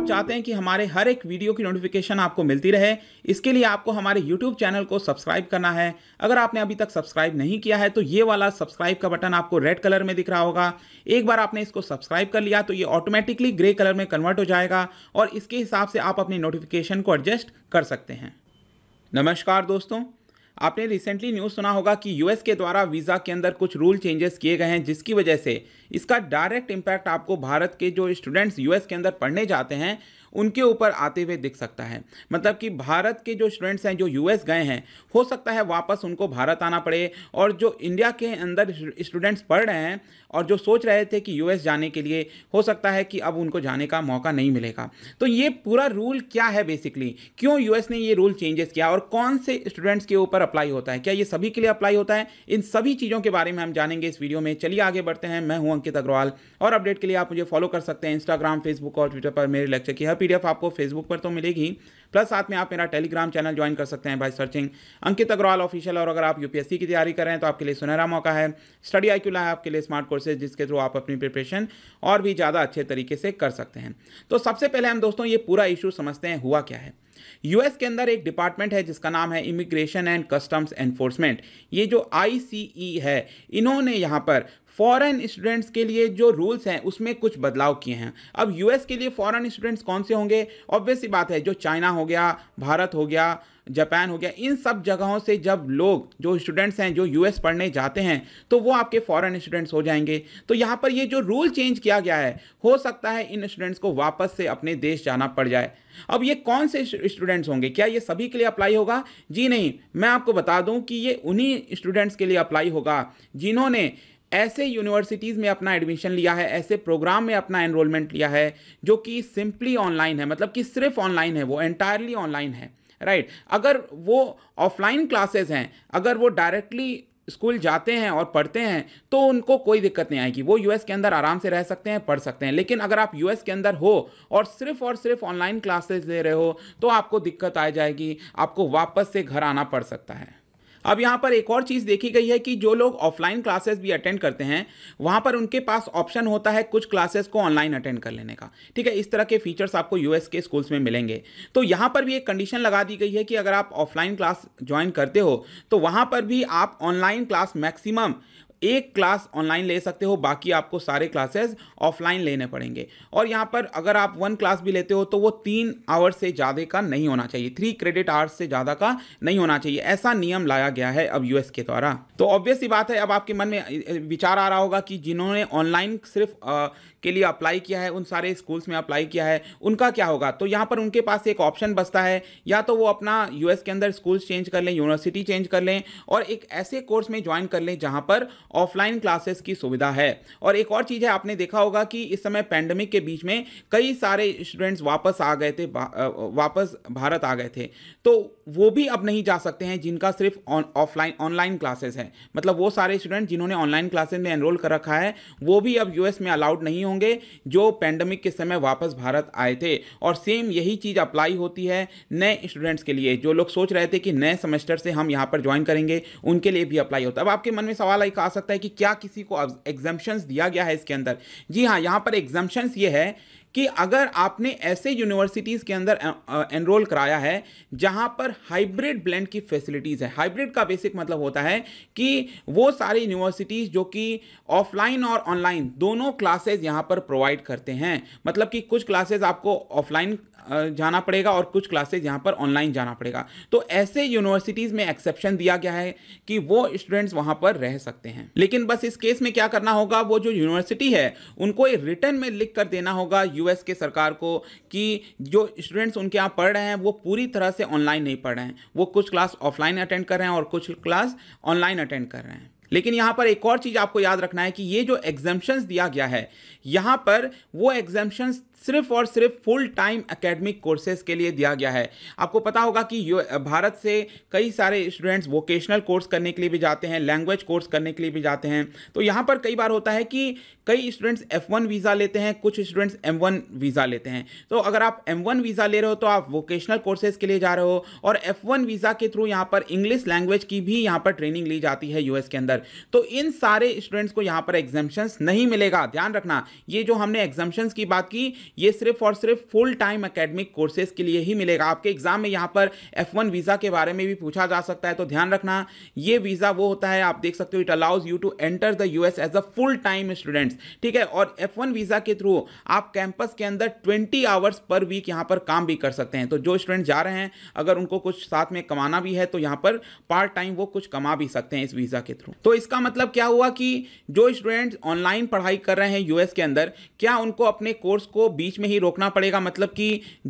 आप चाहते हैं कि हमारे हर एक वीडियो की नोटिफिकेशन आपको मिलती रहे इसके लिए आपको हमारे यूट्यूब चैनल को सब्सक्राइब करना है अगर आपने अभी तक सब्सक्राइब नहीं किया है तो ये वाला सब्सक्राइब का बटन आपको रेड कलर में दिख रहा होगा एक बार आपने इसको सब्सक्राइब कर लिया तो ये ऑटोमेटिकली ग्रे कलर में कन्वर्ट हो जाएगा और इसके हिसाब से आप अपनी नोटिफिकेशन को एडजस्ट कर सकते हैं नमस्कार दोस्तों आपने रिसेंटली न्यूज़ सुना होगा कि यूएस के द्वारा वीज़ा के अंदर कुछ रूल चेंजेस किए गए हैं जिसकी वजह से इसका डायरेक्ट इम्पैक्ट आपको भारत के जो स्टूडेंट्स यूएस के अंदर पढ़ने जाते हैं उनके ऊपर आते हुए दिख सकता है मतलब कि भारत के जो स्टूडेंट्स हैं जो यूएस गए हैं हो सकता है वापस उनको भारत आना पड़े और जो इंडिया के अंदर स्टूडेंट्स पढ़ रहे हैं और जो सोच रहे थे कि यूएस जाने के लिए हो सकता है कि अब उनको जाने का मौका नहीं मिलेगा तो ये पूरा रूल क्या है बेसिकली क्यों यूएस ने ये रूल चेंजेस किया और कौन से स्टूडेंट्स के ऊपर अप्लाई होता है क्या ये सभी के लिए अप्लाई होता है इन सभी चीज़ों के बारे में हम जानेंगे इस वीडियो में चलिए आगे बढ़ते हैं मैं हूँ अंकित अग्रवाल और अपडेट के लिए आप मुझे फॉलो कर सकते हैं इंस्टाग्राम फेसबुक और ट्विटर पर मेरे लेक्चर की हर पीडीएफ आपको फेसबुक पर तो मिलेगी प्लस साथ में आप मेरा टेलीग्राम चैनल ज्वाइन कर सकते हैं by searching Ankit Agarwal official और अगर आप यूपीएससी की तैयारी कर रहे हैं तो आपके लिए सुनहरा मौका है स्टडी आई क्यू है आपके लिए स्मार्ट कोर्सेज जिसके थ्रू आप अपनी प्रिपरेशन और भी ज़्यादा अच्छे तरीके से कर सकते हैं तो सबसे पहले हम दोस्तों ये पूरा इशू समझते हैं हुआ क्या है यूएस के अंदर एक डिपार्टमेंट है जिसका नाम है इमिग्रेशन एंड कस्टम्स एनफोर्समेंट ये जो आईसीई e है इन्होंने यहां पर फॉरेन स्टूडेंट्स के लिए जो रूल्स हैं उसमें कुछ बदलाव किए हैं अब यूएस के लिए फॉरेन स्टूडेंट्स कौन से होंगे ऑब्वियस बात है जो चाइना हो गया भारत हो गया जापान हो गया इन सब जगहों से जब लोग जो स्टूडेंट्स हैं जो यूएस पढ़ने जाते हैं तो वो आपके फॉरेन स्टूडेंट्स हो जाएंगे तो यहाँ पर ये जो रूल चेंज किया गया है हो सकता है इन स्टूडेंट्स को वापस से अपने देश जाना पड़ जाए अब ये कौन से स्टूडेंट्स होंगे क्या ये सभी के लिए अप्लाई होगा जी नहीं मैं आपको बता दूँ कि ये उन्हीं स्टूडेंट्स के लिए अप्लाई होगा जिन्होंने ऐसे यूनिवर्सिटीज़ में अपना एडमिशन लिया है ऐसे प्रोग्राम में अपना एनरोलमेंट लिया है जो कि सिंपली ऑनलाइन है मतलब कि सिर्फ ऑनलाइन है वो एंटायरली ऑनलाइन है राइट right. अगर वो ऑफलाइन क्लासेस हैं अगर वो डायरेक्टली स्कूल जाते हैं और पढ़ते हैं तो उनको कोई दिक्कत नहीं आएगी वो यूएस के अंदर आराम से रह सकते हैं पढ़ सकते हैं लेकिन अगर आप यूएस के अंदर हो और सिर्फ और सिर्फ ऑनलाइन क्लासेस ले रहे हो तो आपको दिक्कत आ जाएगी आपको वापस से घर आना पड़ सकता है अब यहाँ पर एक और चीज़ देखी गई है कि जो लोग ऑफलाइन क्लासेस भी अटेंड करते हैं वहाँ पर उनके पास ऑप्शन होता है कुछ क्लासेस को ऑनलाइन अटेंड कर लेने का ठीक है इस तरह के फीचर्स आपको यूएस के स्कूल्स में मिलेंगे तो यहाँ पर भी एक कंडीशन लगा दी गई है कि अगर आप ऑफलाइन क्लास ज्वाइन करते हो तो वहाँ पर भी आप ऑनलाइन क्लास मैक्सिमम एक क्लास ऑनलाइन ले सकते हो बाकी आपको सारे क्लासेस ऑफलाइन लेने पड़ेंगे और यहाँ पर अगर आप वन क्लास भी लेते हो तो वो तीन आवर्स से ज़्यादा का नहीं होना चाहिए थ्री क्रेडिट आवर्स से ज़्यादा का नहीं होना चाहिए ऐसा नियम लाया गया है अब यूएस के द्वारा तो ऑब्वियस ही बात है अब आपके मन में विचार आ रहा होगा कि जिन्होंने ऑनलाइन सिर्फ आ, के लिए अप्लाई किया है उन सारे स्कूल्स में अप्लाई किया है उनका क्या होगा तो यहाँ पर उनके पास एक ऑप्शन बसता है या तो वो अपना यूएस के अंदर स्कूल्स चेंज कर लें यूनिवर्सिटी चेंज कर लें और एक ऐसे कोर्स में ज्वाइन कर लें जहाँ पर ऑफलाइन क्लासेस की सुविधा है और एक और चीज़ है आपने देखा होगा कि इस समय पैंडमिक के बीच में कई सारे स्टूडेंट्स वापस आ गए थे वापस भारत आ गए थे तो वो भी अब नहीं जा सकते हैं जिनका सिर्फ ऑफलाइन ऑनलाइन क्लासेस है मतलब वो सारे स्टूडेंट जिन्होंने ऑनलाइन क्लासेस में एनरोल कर रखा है वो भी अब यूएस में अलाउड नहीं होंगे जो पैंडमिक के समय वापस भारत आए थे और सेम यही चीज़ अप्लाई होती है नए स्टूडेंट्स के लिए जो लोग सोच रहे थे कि नए सेमेस्टर से हम यहाँ पर ज्वाइन करेंगे उनके लिए भी अप्लाई होता है अब आपके मन में सवाल एक आ सकता सकता है कि क्या किसी को एग्जाम्पन्स दिया गया है इसके अंदर जी हाँ यहाँ पर एग्जाम्पन्स ये है कि अगर आपने ऐसे यूनिवर्सिटीज़ के अंदर एनरोल कराया है जहाँ पर हाइब्रिड ब्लेंड की फैसिलिटीज़ है हाइब्रिड का बेसिक मतलब होता है कि वो सारी यूनिवर्सिटीज़ जो कि ऑफलाइन और ऑनलाइन दोनों क्लासेज यहाँ पर प्रोवाइड करते हैं मतलब कि कुछ क्लासेज आपको ऑफलाइन जाना पड़ेगा और कुछ क्लासेज यहाँ पर ऑनलाइन जाना पड़ेगा तो ऐसे यूनिवर्सिटीज़ में एक्सेप्शन दिया गया है कि वो स्टूडेंट्स वहाँ पर रह सकते हैं लेकिन बस इस केस में क्या करना होगा वो जो यूनिवर्सिटी है उनको रिटर्न में लिख कर देना होगा यूएस के सरकार को कि जो स्टूडेंट्स उनके यहाँ पढ़ रहे हैं वो पूरी तरह से ऑनलाइन नहीं पढ़ रहे हैं वो कुछ क्लास ऑफलाइन अटेंड कर रहे हैं और कुछ क्लास ऑनलाइन अटेंड कर रहे हैं लेकिन यहाँ पर एक और चीज़ आपको याद रखना है कि ये जो एग्जाम्शंस दिया गया है यहाँ पर वो एग्जाम्शंस सिर्फ और सिर्फ फुल टाइम एकेडमिक कोर्सेज के लिए दिया गया है आपको पता होगा कि भारत से कई सारे स्टूडेंट्स वोकेशनल कोर्स करने के लिए भी जाते हैं लैंग्वेज कोर्स करने के लिए भी जाते हैं तो यहाँ पर कई बार होता है कि कई स्टूडेंट्स एफ वीज़ा लेते हैं कुछ स्टूडेंट्स एम वीज़ा लेते हैं तो अगर आप एम वीज़ा ले रहे हो तो आप वोकेशनल कोर्सेज के लिए जा रहे हो और एफ वीज़ा के थ्रू यहाँ पर इंग्लिश लैंग्वेज की भी यहाँ पर ट्रेनिंग ली जाती है यूएस के अंदर तो इन सारे स्टूडेंट्स को यहाँ पर एग्जामेशन नहीं मिलेगा ध्यान रखना ये जो हमने एग्जामेशन की बात की ये सिर्फ और सिर्फ फुल टाइम अकेडमिक कोर्सेज के लिए ही मिलेगा आपके एग्जाम में यहाँ पर एफ वन वीज़ा के बारे में भी पूछा जा सकता है तो ध्यान रखना ये वीज़ा वो होता है आप देख सकते हो it allows you to enter the U S as a full time students ठीक है और एफ वन वीज़ा के थ्रू आप कैंपस के अंदर ट्वेंटी आवर्स पर वीक यहाँ पर काम भी कर सकते हैं तो जो स्टूडेंट जा रहे हैं अगर उनको कुछ साथ में कमाना भी है तो यहाँ पर पार्ट टाइम वो कुछ कमा भी सकते हैं इस वीज़ा के थ्रू तो इसका मतलब क्या हुआ कि जो स्टूडेंट्स ऑनलाइन पढ़ाई कर रहे हैं यूएस के अंदर क्या उनको अपने कोर्स को बीच में ही रोकना पड़ेगा मतलब कि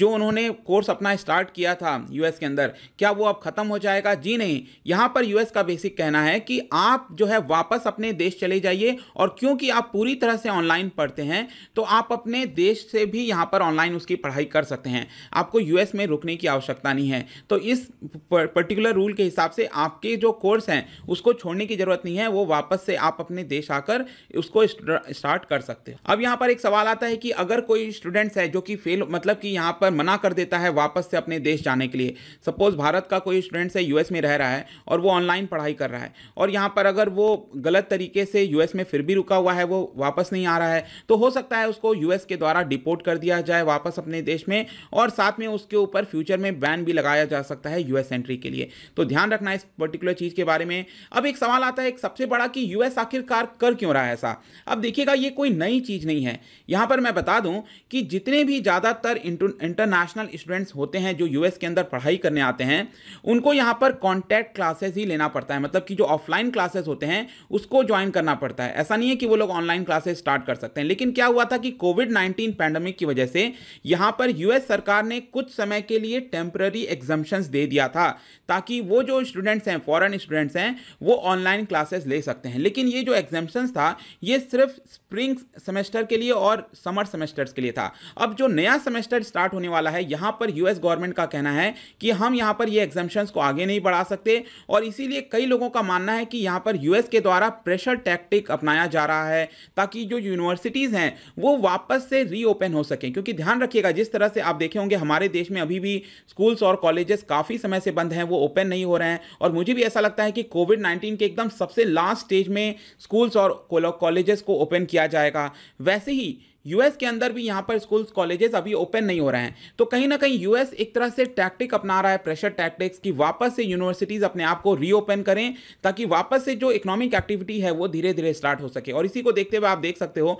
जो उन्होंने कोर्स अपना स्टार्ट किया था यूएस के अंदर क्या वो अब ख़त्म हो जाएगा जी नहीं यहाँ पर यूएस का बेसिक कहना है कि आप जो है वापस अपने देश चले जाइए और क्योंकि आप पूरी तरह से ऑनलाइन पढ़ते हैं तो आप अपने देश से भी यहाँ पर ऑनलाइन उसकी पढ़ाई कर सकते हैं आपको यूएस में रुकने की आवश्यकता नहीं है तो इस पर्टिकुलर रूल के हिसाब से आपके जो कोर्स हैं उसको छोड़ने की ज़रूरत नहीं है वो वापस से आप अपने देश आकर उसको स्टार्ट कर सकते हो अब यहाँ पर एक सवाल आता है कि अगर कोई स्टूडेंट्स है जो कि फेल मतलब कि यहाँ पर मना कर देता है वापस से अपने देश जाने के लिए सपोज भारत का कोई स्टूडेंट्स है यूएस में रह रहा है और वो ऑनलाइन पढ़ाई कर रहा है और यहाँ पर अगर वो गलत तरीके से यूएस में फिर भी रुका हुआ है वो वापस नहीं आ रहा है तो हो सकता है उसको यू के द्वारा डिपोर्ट कर दिया जाए वापस अपने देश में और साथ में उसके ऊपर फ्यूचर में बैन भी लगाया जा सकता है यूएस एंट्री के लिए तो ध्यान रखना इस पर्टिकुलर चीज़ के बारे में अब एक सवाल आता है एक सबसे बड़ा कि यूएस आखिरकार कर क्यों रहा है ऐसा अब देखिएगा ये कोई नई चीज़ नहीं है यहाँ पर मैं बता दूं कि जितने भी ज़्यादातर इंटरनेशनल स्टूडेंट्स होते हैं जो यूएस के अंदर पढ़ाई करने आते हैं उनको यहाँ पर कॉन्टैक्ट क्लासेस ही लेना पड़ता है मतलब कि जो ऑफलाइन क्लासेस होते हैं उसको ज्वाइन करना पड़ता है ऐसा नहीं है कि वो लोग ऑनलाइन क्लासेस स्टार्ट कर सकते हैं लेकिन क्या हुआ था कि कोविड नाइन्टीन पैंडमिक की वजह से यहाँ पर यू सरकार ने कुछ समय के लिए टेम्प्ररी एग्जाम्शंस दे दिया था ताकि वो जो स्टूडेंट्स हैं फॉरन स्टूडेंट्स हैं वो ऑनलाइन क्लासेस ले सकते हैं लेकिन ये जो एग्जाम्शन था ये सिर्फ स्प्रिंग सेमेस्टर के लिए और समर सेमेस्टर्स के लिए लिए था अब जो नया सेमेस्टर स्टार्ट होने वाला है यहां पर यूएस गवर्नमेंट का कहना है कि हम यहां पर ये एग्जामेशन को आगे नहीं बढ़ा सकते और इसीलिए कई लोगों का मानना है कि यहां पर यूएस के द्वारा प्रेशर टैक्टिक अपनाया जा रहा है ताकि जो यूनिवर्सिटीज़ हैं वो वापस से रीओपन हो सकें क्योंकि ध्यान रखिएगा जिस तरह से आप देखे होंगे हमारे देश में अभी भी स्कूल्स और कॉलेजेस काफ़ी समय से बंद हैं वो ओपन नहीं हो रहे हैं और मुझे भी ऐसा लगता है कि कोविड नाइन्टीन के एकदम सबसे लास्ट स्टेज में स्कूल्स और कॉलेजेस को ओपन किया जाएगा वैसे ही यूएस के अंदर भी यहाँ पर स्कूल्स कॉलेजेस अभी ओपन नहीं हो रहे हैं तो कहीं ना कहीं यूएस एक तरह से टैक्टिक अपना रहा है प्रेशर टैक्टिक्स की वापस से यूनिवर्सिटीज़ अपने आप को रीओपन करें ताकि वापस से जो इकोनॉमिक एक्टिविटी है वो धीरे धीरे स्टार्ट हो सके और इसी को देखते हुए आप देख सकते हो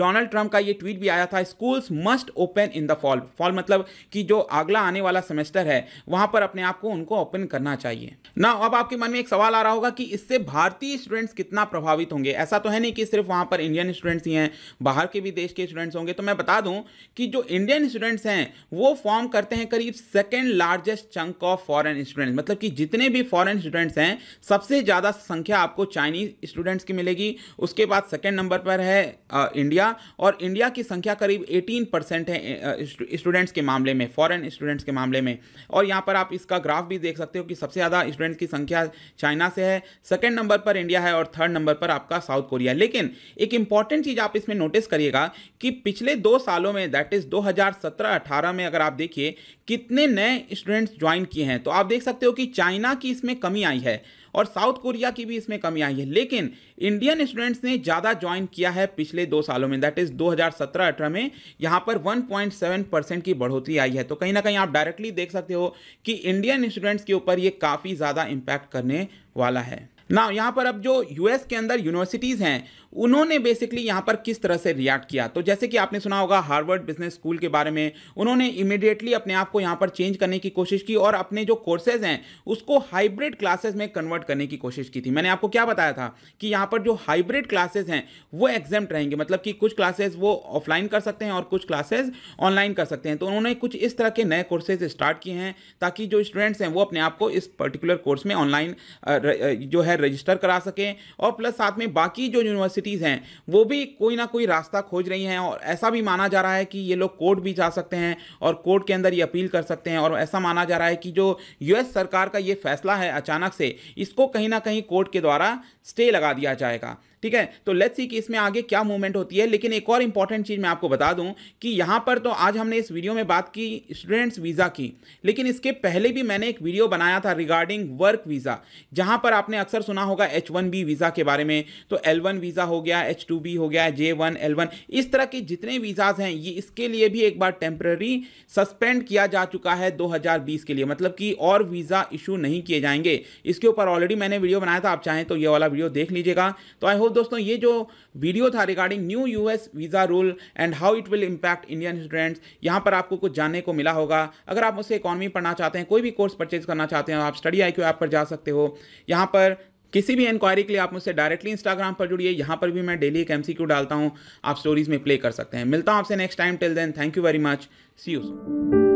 डोनाल्ड ट्रंप का ये ट्वीट भी आया था schools must open in the fall fall मतलब कि जो अगला आने वाला सेमेस्टर है वहाँ पर अपने आप को उनको ओपन करना चाहिए ना अब आपके मन में एक सवाल आ रहा होगा कि इससे भारतीय स्टूडेंट्स कितना प्रभावित होंगे ऐसा तो है नहीं कि सिर्फ वहाँ पर इंडियन स्टूडेंट्स ही हैं बाहर के भी देश के स्टूडेंट्स होंगे तो मैं बता दूं कि जो इंडियन स्टूडेंट्स हैं वो फॉर्म करते हैं करीब second largest chunk of foreign students मतलब कि जितने भी फॉरेन स्टूडेंट्स हैं सबसे ज़्यादा संख्या आपको चाइनीज स्टूडेंट्स की मिलेगी उसके बाद सेकेंड नंबर पर है आ, इंडिया और इंडिया की संख्या करीब एटीन परसेंट है स्टूडेंट्स के मामले में फॉरन स्टूडेंट्स के मामले में और यहाँ पर आप इसका ग्राफ भी देख सकते हो कि सबसे ज़्यादा स्टूडेंट्स की संख्या चाइना से है सेकेंड नंबर पर इंडिया है और थर्ड नंबर पर आपका साउथ कोरिया लेकिन एक इंपॉर्टेंट चीज़ आप इसमें नोटिस करिएगा कि पिछले दो सालों में दैट इज़ 2017-18 में अगर आप देखिए कितने नए स्टूडेंट्स ज्वाइन किए हैं तो आप देख सकते हो कि चाइना की इसमें कमी आई है और साउथ कोरिया की भी इसमें कमी आई है लेकिन इंडियन स्टूडेंट्स ने ज़्यादा ज्वाइन किया है पिछले दो सालों में दैट इज़ 2017-18 में यहाँ पर 1.7 परसेंट की बढ़ोतरी आई है तो कहीं ना कहीं आप डायरेक्टली देख सकते हो कि इंडियन स्टूडेंट्स के ऊपर ये काफ़ी ज़्यादा इम्पैक्ट करने वाला है ना यहाँ पर अब जो यूएस के अंदर यूनिवर्सिटीज़ हैं उन्होंने बेसिकली यहाँ पर किस तरह से रिएक्ट किया तो जैसे कि आपने सुना होगा हार्वर्ड बिजनेस स्कूल के बारे में उन्होंने इमिडिएटली अपने आप को यहाँ पर चेंज करने की कोशिश की और अपने जो कोर्सेज हैं उसको हाइब्रिड क्लासेज में कन्वर्ट करने की कोशिश की थी मैंने आपको क्या बताया था कि यहाँ पर जो हाइब्रिड क्लासेज हैं वो एग्जाम रहेंगे मतलब कि कुछ क्लासेज वो ऑफलाइन कर सकते हैं और कुछ क्लासेज ऑनलाइन कर सकते हैं तो उन्होंने कुछ इस तरह के नए कोर्सेज स्टार्ट किए हैं ताकि जो स्टूडेंट्स हैं वो अपने आप को इस पर्टिकुलर कोर्स में ऑनलाइन जो है रजिस्टर करा सकें और प्लस साथ में बाकी जो यूनिवर्सिटीज़ हैं वो भी कोई ना कोई रास्ता खोज रही हैं और ऐसा भी माना जा रहा है कि ये लोग कोर्ट भी जा सकते हैं और कोर्ट के अंदर ये अपील कर सकते हैं और ऐसा माना जा रहा है कि जो यूएस सरकार का ये फैसला है अचानक से इसको कहीं ना कहीं कोर्ट के द्वारा स्टे लगा दिया जाएगा ठीक है तो लेट्स सी कि इसमें आगे क्या मूवमेंट होती है लेकिन एक और इंपॉर्टेंट चीज़ मैं आपको बता दूं कि यहाँ पर तो आज हमने इस वीडियो में बात की स्टूडेंट्स वीज़ा की लेकिन इसके पहले भी मैंने एक वीडियो बनाया था रिगार्डिंग वर्क वीज़ा जहाँ पर आपने अक्सर सुना होगा एच वन बी वीज़ा के बारे में तो एल वन वीज़ा हो गया एच टू बी हो गया जे वन एल वन इस तरह के जितने वीज़ाज हैं ये इसके लिए भी एक बार टेम्प्ररी सस्पेंड किया जा चुका है दो हज़ार बीस के लिए मतलब कि और वीज़ा इशू नहीं किए जाएंगे इसके ऊपर ऑलरेडी मैंने वीडियो बनाया था आप चाहें तो ये वाला वीडियो देख लीजिएगा तो आई होप दोस्तों ये जो वीडियो था regarding new US visa rule and how it will impact Indian students यहाँ पर आपको कुछ जानने को मिला होगा अगर आप मुझसे इकॉनमी पढ़ना चाहते हैं कोई भी कोर्स परचेज करना चाहते हैं आप स्टडी आई ऐप पर जा सकते हो यहाँ पर किसी भी इंक्वायरी के लिए आप मुझसे डायरेक्टली इंस्टाग्राम पर जुड़िए यहाँ पर भी मैं डेली एक एम डालता हूँ आप स्टोरीज में प्ले कर सकते हैं मिलता हूँ आपसे next time till then thank you very much see you